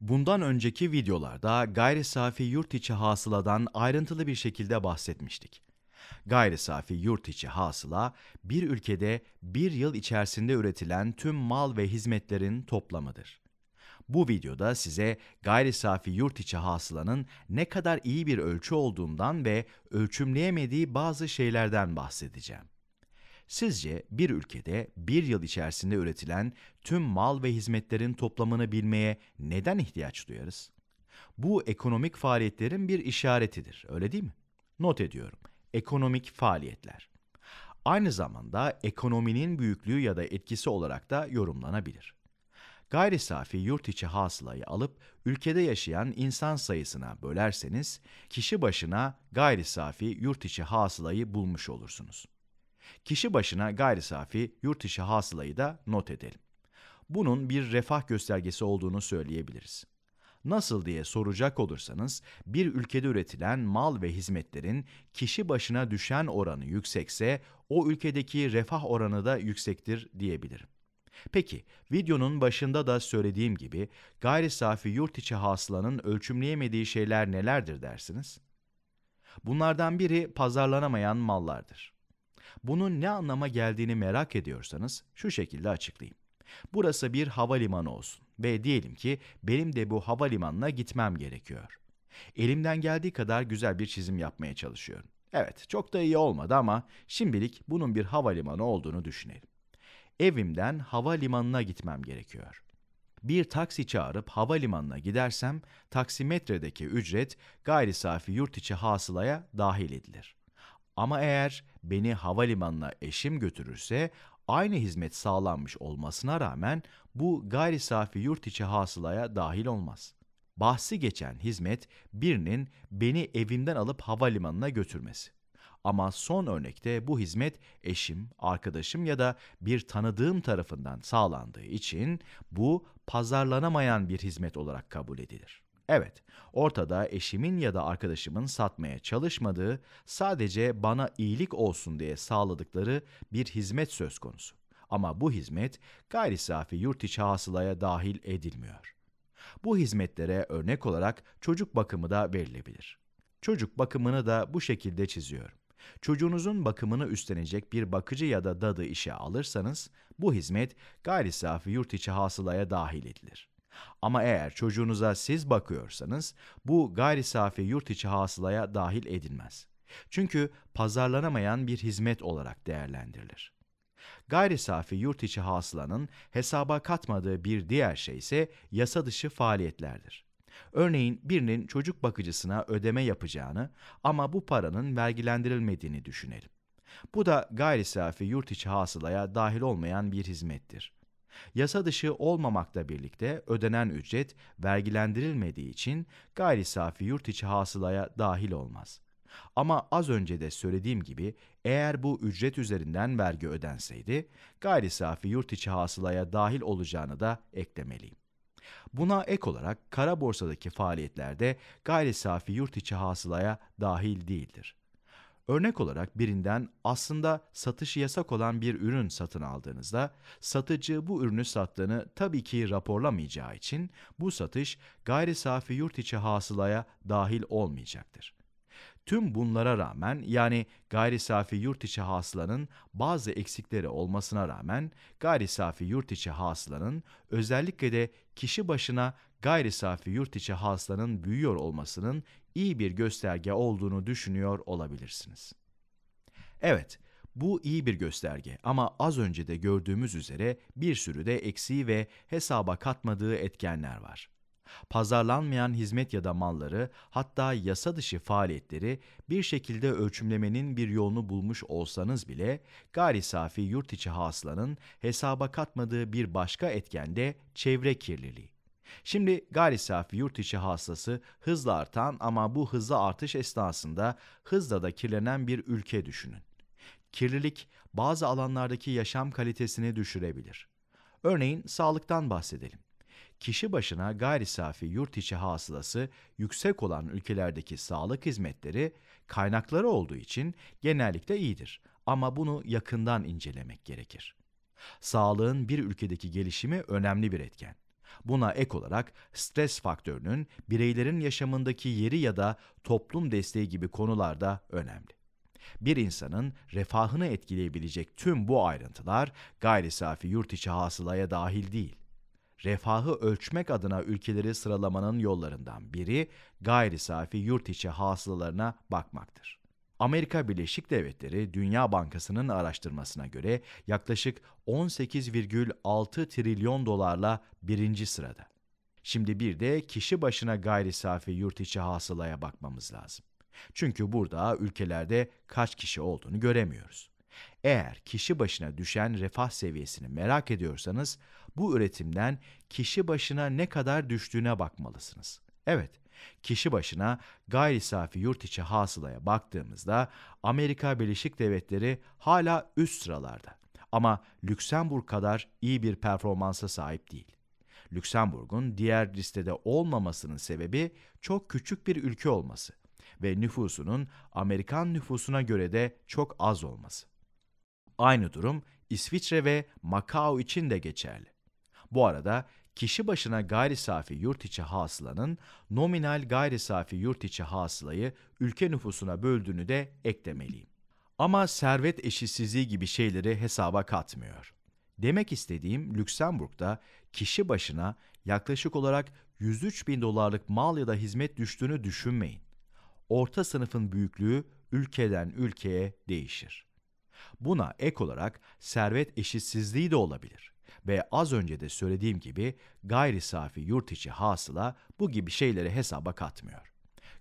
Bundan önceki videolarda gayri safi yurt içi hasıladan ayrıntılı bir şekilde bahsetmiştik. Gayri safi yurt içi hasıla, bir ülkede bir yıl içerisinde üretilen tüm mal ve hizmetlerin toplamıdır. Bu videoda size gayri safi yurt içi hasılanın ne kadar iyi bir ölçü olduğundan ve ölçümleyemediği bazı şeylerden bahsedeceğim. Sizce bir ülkede bir yıl içerisinde üretilen tüm mal ve hizmetlerin toplamını bilmeye neden ihtiyaç duyarız? Bu ekonomik faaliyetlerin bir işaretidir, öyle değil mi? Not ediyorum. Ekonomik faaliyetler. Aynı zamanda ekonominin büyüklüğü ya da etkisi olarak da yorumlanabilir gayri safi yurt içi hasılayı alıp ülkede yaşayan insan sayısına bölerseniz kişi başına gayri safi yurt içi hasılayı bulmuş olursunuz. Kişi başına gayri safi yurt içi hasılayı da not edelim. Bunun bir refah göstergesi olduğunu söyleyebiliriz. Nasıl diye soracak olursanız, bir ülkede üretilen mal ve hizmetlerin kişi başına düşen oranı yüksekse, o ülkedeki refah oranı da yüksektir diyebilirim. Peki, videonun başında da söylediğim gibi gayri safi yurt içi hasılanın ölçümleyemediği şeyler nelerdir dersiniz? Bunlardan biri pazarlanamayan mallardır. Bunun ne anlama geldiğini merak ediyorsanız şu şekilde açıklayayım. Burası bir havalimanı olsun ve diyelim ki benim de bu havalimanına gitmem gerekiyor. Elimden geldiği kadar güzel bir çizim yapmaya çalışıyorum. Evet, çok da iyi olmadı ama şimdilik bunun bir havalimanı olduğunu düşünelim. Evimden havalimanına gitmem gerekiyor. Bir taksi çağırıp havalimanına gidersem taksimetredeki ücret gayri safi yurt içi hasılaya dahil edilir. Ama eğer beni havalimanına eşim götürürse aynı hizmet sağlanmış olmasına rağmen bu gayri safi yurt içi hasılaya dahil olmaz. Bahsi geçen hizmet birinin beni evimden alıp havalimanına götürmesi. Ama son örnekte bu hizmet eşim, arkadaşım ya da bir tanıdığım tarafından sağlandığı için bu pazarlanamayan bir hizmet olarak kabul edilir. Evet, ortada eşimin ya da arkadaşımın satmaya çalışmadığı, sadece bana iyilik olsun diye sağladıkları bir hizmet söz konusu. Ama bu hizmet gayri safi yurt içi hasılaya dahil edilmiyor. Bu hizmetlere örnek olarak çocuk bakımı da verilebilir. Çocuk bakımını da bu şekilde çiziyorum. Çocuğunuzun bakımını üstlenecek bir bakıcı ya da dadı işe alırsanız bu hizmet gayri safi yurt içi hasılaya dahil edilir. Ama eğer çocuğunuza siz bakıyorsanız bu gayri safi yurt içi hasılaya dahil edilmez. Çünkü pazarlanamayan bir hizmet olarak değerlendirilir. Gayri safi yurt içi hasılanın hesaba katmadığı bir diğer şey ise yasa dışı faaliyetlerdir. Örneğin birinin çocuk bakıcısına ödeme yapacağını ama bu paranın vergilendirilmediğini düşünelim. Bu da gayri safi yurt içi hasılaya dahil olmayan bir hizmettir. Yasa dışı olmamakla birlikte ödenen ücret vergilendirilmediği için gayri safi yurt içi hasılaya dahil olmaz. Ama az önce de söylediğim gibi eğer bu ücret üzerinden vergi ödenseydi gayri safi yurt içi hasılaya dahil olacağını da eklemeliyim. Buna ek olarak kara borsadaki faaliyetlerde gayri safi yurt içi hasılaya dahil değildir. Örnek olarak birinden aslında satışı yasak olan bir ürün satın aldığınızda satıcı bu ürünü sattığını tabii ki raporlamayacağı için bu satış gayri safi yurt içi hasılaya dahil olmayacaktır. Tüm bunlara rağmen yani gayri safi yurt içi hasılanın bazı eksikleri olmasına rağmen gayri safi yurt içi hasılanın özellikle de kişi başına gayri safi yurt içi hasılanın büyüyor olmasının iyi bir gösterge olduğunu düşünüyor olabilirsiniz. Evet, bu iyi bir gösterge ama az önce de gördüğümüz üzere bir sürü de eksiği ve hesaba katmadığı etkenler var pazarlanmayan hizmet ya da malları hatta yasa dışı faaliyetleri bir şekilde ölçümlemenin bir yolunu bulmuş olsanız bile gayri safi yurt içi hasılanın hesaba katmadığı bir başka etken de çevre kirliliği. Şimdi gayri safi yurt içi hastası hızla artan ama bu hızlı artış esnasında hızla da kirlenen bir ülke düşünün. Kirlilik bazı alanlardaki yaşam kalitesini düşürebilir. Örneğin sağlıktan bahsedelim kişi başına gayri safi yurt içi hasılası yüksek olan ülkelerdeki sağlık hizmetleri kaynakları olduğu için genellikle iyidir ama bunu yakından incelemek gerekir. Sağlığın bir ülkedeki gelişimi önemli bir etken. Buna ek olarak stres faktörünün bireylerin yaşamındaki yeri ya da toplum desteği gibi konularda önemli. Bir insanın refahını etkileyebilecek tüm bu ayrıntılar gayri safi yurt içi hasılaya dahil değil refahı ölçmek adına ülkeleri sıralamanın yollarından biri gayri safi yurt içi hasılalarına bakmaktır. Amerika Birleşik Devletleri Dünya Bankası'nın araştırmasına göre yaklaşık 18,6 trilyon dolarla birinci sırada. Şimdi bir de kişi başına gayri safi yurt içi hasılaya bakmamız lazım. Çünkü burada ülkelerde kaç kişi olduğunu göremiyoruz. Eğer kişi başına düşen refah seviyesini merak ediyorsanız, bu üretimden kişi başına ne kadar düştüğüne bakmalısınız. Evet, kişi başına gayri safi yurt içi hasılaya baktığımızda Amerika Birleşik Devletleri hala üst sıralarda. Ama Lüksemburg kadar iyi bir performansa sahip değil. Lüksemburg'un diğer listede olmamasının sebebi çok küçük bir ülke olması ve nüfusunun Amerikan nüfusuna göre de çok az olması. Aynı durum İsviçre ve Macau için de geçerli. Bu arada kişi başına gayri safi yurt içi hasılanın nominal gayri safi yurt içi hasılayı ülke nüfusuna böldüğünü de eklemeliyim. Ama servet eşitsizliği gibi şeyleri hesaba katmıyor. Demek istediğim Lüksemburg'da kişi başına yaklaşık olarak 103 bin dolarlık mal ya da hizmet düştüğünü düşünmeyin. Orta sınıfın büyüklüğü ülkeden ülkeye değişir. Buna ek olarak servet eşitsizliği de olabilir ve az önce de söylediğim gibi gayri safi yurt içi hasıla bu gibi şeyleri hesaba katmıyor.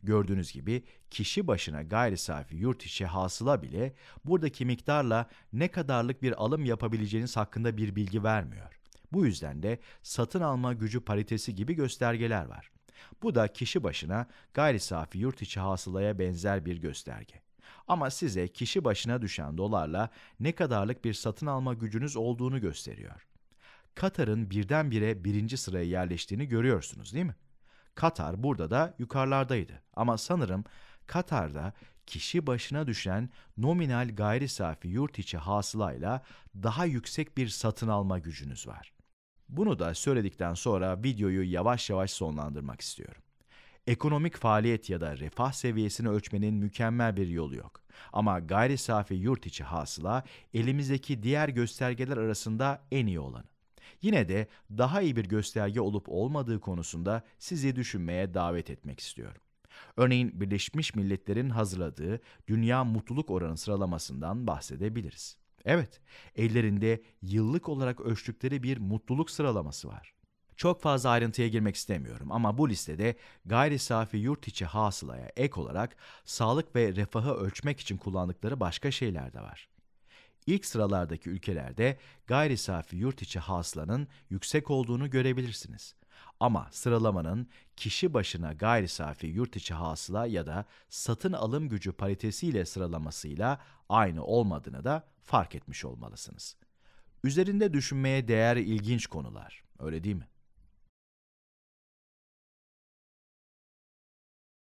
Gördüğünüz gibi kişi başına gayri safi yurt içi hasıla bile buradaki miktarla ne kadarlık bir alım yapabileceğiniz hakkında bir bilgi vermiyor. Bu yüzden de satın alma gücü paritesi gibi göstergeler var. Bu da kişi başına gayri safi yurt içi hasılaya benzer bir gösterge ama size kişi başına düşen dolarla ne kadarlık bir satın alma gücünüz olduğunu gösteriyor. Katar'ın birdenbire birinci sıraya yerleştiğini görüyorsunuz değil mi? Katar burada da yukarılardaydı ama sanırım Katar'da kişi başına düşen nominal gayri safi yurt içi hasılayla daha yüksek bir satın alma gücünüz var. Bunu da söyledikten sonra videoyu yavaş yavaş sonlandırmak istiyorum. Ekonomik faaliyet ya da refah seviyesini ölçmenin mükemmel bir yolu yok. Ama gayri safi yurt içi hasıla elimizdeki diğer göstergeler arasında en iyi olanı. Yine de daha iyi bir gösterge olup olmadığı konusunda sizi düşünmeye davet etmek istiyorum. Örneğin Birleşmiş Milletler'in hazırladığı Dünya Mutluluk Oranı sıralamasından bahsedebiliriz. Evet, ellerinde yıllık olarak ölçtükleri bir mutluluk sıralaması var. Çok fazla ayrıntıya girmek istemiyorum ama bu listede gayri safi yurt içi hasılaya ek olarak sağlık ve refahı ölçmek için kullandıkları başka şeyler de var. İlk sıralardaki ülkelerde gayri safi yurt içi hasılanın yüksek olduğunu görebilirsiniz. Ama sıralamanın kişi başına gayri safi yurt içi hasıla ya da satın alım gücü paritesiyle sıralamasıyla aynı olmadığını da fark etmiş olmalısınız. Üzerinde düşünmeye değer ilginç konular, öyle değil mi?